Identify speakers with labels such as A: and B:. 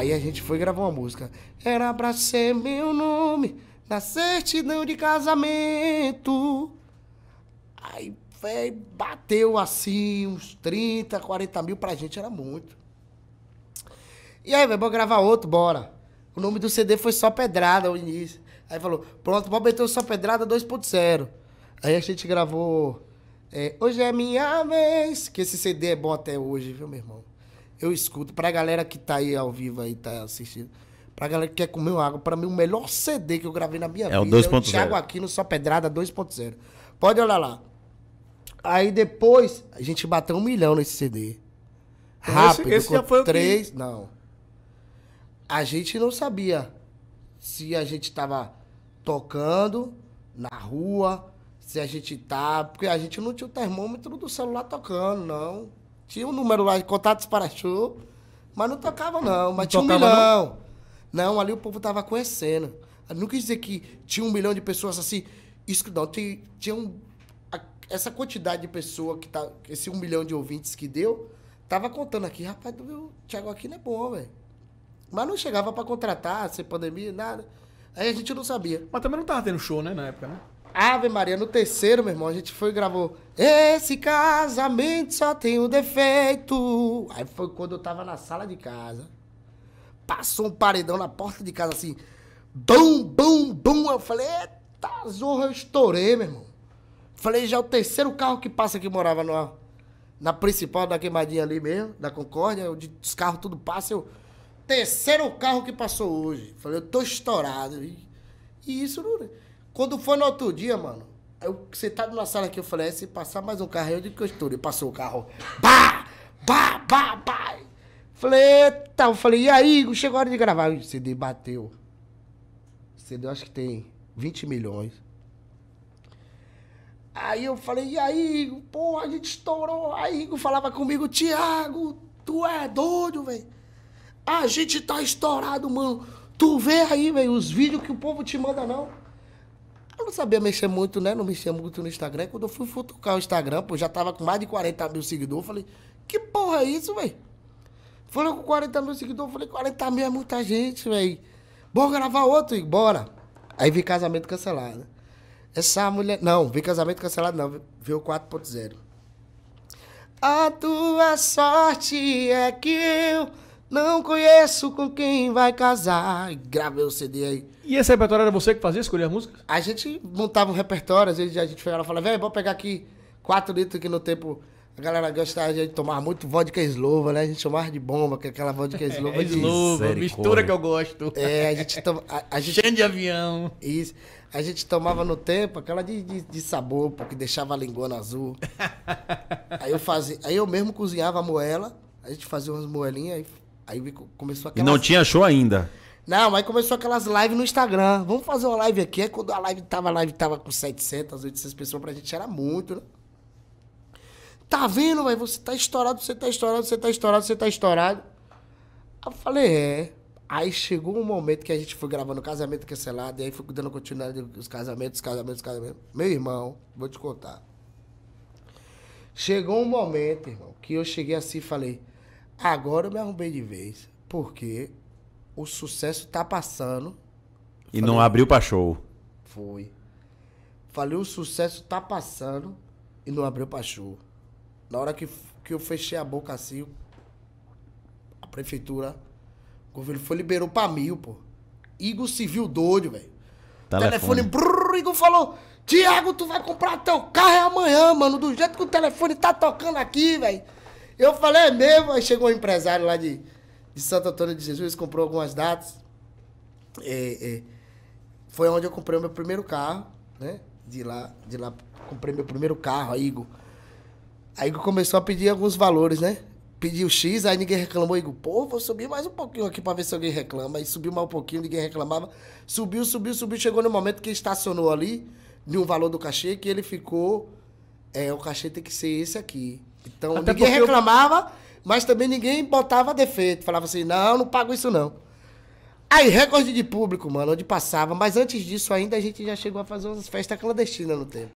A: Aí a gente foi gravar uma música. Era pra ser meu nome na certidão de casamento. Aí, velho, bateu assim uns 30, 40 mil pra gente, era muito. E aí, velho, bora gravar outro, bora. O nome do CD foi Só Pedrada ao início. Aí falou, pronto, bora meter o Só Pedrada 2.0. Aí a gente gravou é, Hoje é Minha Vez, que esse CD é bom até hoje, viu, meu irmão? eu escuto. Pra galera que tá aí ao vivo aí, tá assistindo. Pra galera que quer comer uma água, pra mim o melhor CD que eu gravei na minha é vida. O 2. É o Thiago Aquino, Só Pedrada 2.0. Pode olhar lá. Aí depois, a gente bateu um milhão nesse CD.
B: Então Rápido, esse, esse já foi três. O
A: que... Não. A gente não sabia se a gente tava tocando na rua, se a gente tá. Porque a gente não tinha o termômetro do celular tocando, não. Tinha um número lá de contatos para show, mas não tocava não, mas não tinha um milhão. Não? não? ali o povo tava conhecendo. Não quis dizer que tinha um milhão de pessoas assim. Isso não, tinha, tinha um, a, essa quantidade de pessoa que tá. Esse um milhão de ouvintes que deu, tava contando aqui, rapaz, o Thiago aqui não é bom, velho. Mas não chegava para contratar, sem pandemia, nada. Aí a gente não sabia. Mas também não tava tendo show, né, na época, né? Ave Maria, no terceiro, meu irmão, a gente foi e gravou. Esse casamento só tem um defeito. Aí foi quando eu tava na sala de casa. Passou um paredão na porta de casa assim. Bum, bum, bum. Eu falei, eita, zorra, eu estourei, meu irmão. Falei, já é o terceiro carro que passa que morava na, na principal da queimadinha ali mesmo, da Concórdia, onde os carros tudo passa. Eu, terceiro carro que passou hoje. Falei, eu tô estourado. E, e isso não. Né? Quando foi no outro dia, mano, eu sentado na sala aqui, eu falei, é, se passar mais um carro, aí eu digo que eu estourei. Passou o carro, pá, pá, pá, pá. Falei, eita, eu falei, e aí, chegou a hora de gravar. O CD bateu. O CD eu acho que tem 20 milhões. Aí eu falei, e aí, porra, a gente estourou. Aí Igor falava comigo, Tiago, tu é doido, velho. A gente tá estourado, mano. Tu vê aí, velho, os vídeos que o povo te manda, não. Eu não sabia mexer muito, né? Não mexia muito no Instagram. quando eu fui futucar o Instagram, pô, já tava com mais de 40 mil seguidores. Falei, que porra é isso, velho? Falei com 40 mil seguidores, falei, 40 mil é muita gente, velho. Bora gravar outro, e bora. Aí vi casamento cancelado. Essa mulher. Não, vi casamento cancelado, não. Viu o 4.0. A tua sorte é que eu não conheço com quem vai casar. E gravei o CD aí. E esse repertório era você que fazia, escolher a música? A gente montava um repertório, às vezes a gente pegava e falava, velho, vamos pegar aqui quatro litros que no tempo a galera gostava de tomar muito vodka eslova, né? A gente chamava de bomba, que é aquela vodka é, eslova. É, eslova, de... mistura que eu gosto. É, a gente tomava... Gente... Cheio de avião. Isso. A gente tomava no tempo aquela de, de, de sabor, porque deixava a linguona azul. aí eu fazia... Aí eu mesmo cozinhava a moela, a gente fazia umas moelinhas e Aí começou aquelas... E não tinha show ainda. Não, mas começou aquelas lives no Instagram. Vamos fazer uma live aqui. É quando a live tava, a live tava com 700, 800 pessoas, pra gente era muito, né? Tá vendo, velho? Você tá estourado, você tá estourado, você tá estourado, você tá estourado. Aí eu falei, é. Aí chegou um momento que a gente foi gravando casamento cancelado, e aí foi dando continuidade os casamentos, casamentos, casamentos. Meu irmão, vou te contar. Chegou um momento, irmão, que eu cheguei assim e falei, Agora eu me arrumei de vez, porque o sucesso tá passando. E não assim, abriu pra show. Foi. Falei, o sucesso tá passando e não abriu pra show. Na hora que, que eu fechei a boca assim, a prefeitura, o governo foi liberou pra mil, pô. Igor se viu doido, velho. Telefone, telefone brrr, Igor falou: Tiago, tu vai comprar teu carro amanhã, mano. Do jeito que o telefone tá tocando aqui, velho. Eu falei, é mesmo. Aí chegou um empresário lá de, de Santo Antônio de Jesus, comprou algumas datas. E, é, e, é, foi onde eu comprei o meu primeiro carro, né? De lá, de lá comprei meu primeiro carro, a Igor. A Igor começou a pedir alguns valores, né? Pediu X, aí ninguém reclamou. Igor, pô, vou subir mais um pouquinho aqui pra ver se alguém reclama. Aí subiu mais um pouquinho, ninguém reclamava. Subiu, subiu, subiu. Chegou no momento que estacionou ali, de um valor do cachê, que ele ficou. É, o cachê tem que ser esse aqui. Então Até ninguém reclamava, eu... mas também ninguém botava defeito. Falava assim, não, não pago isso não. Aí, recorde de público, mano, onde passava. Mas antes disso ainda, a gente já chegou a fazer umas festas clandestinas no tempo.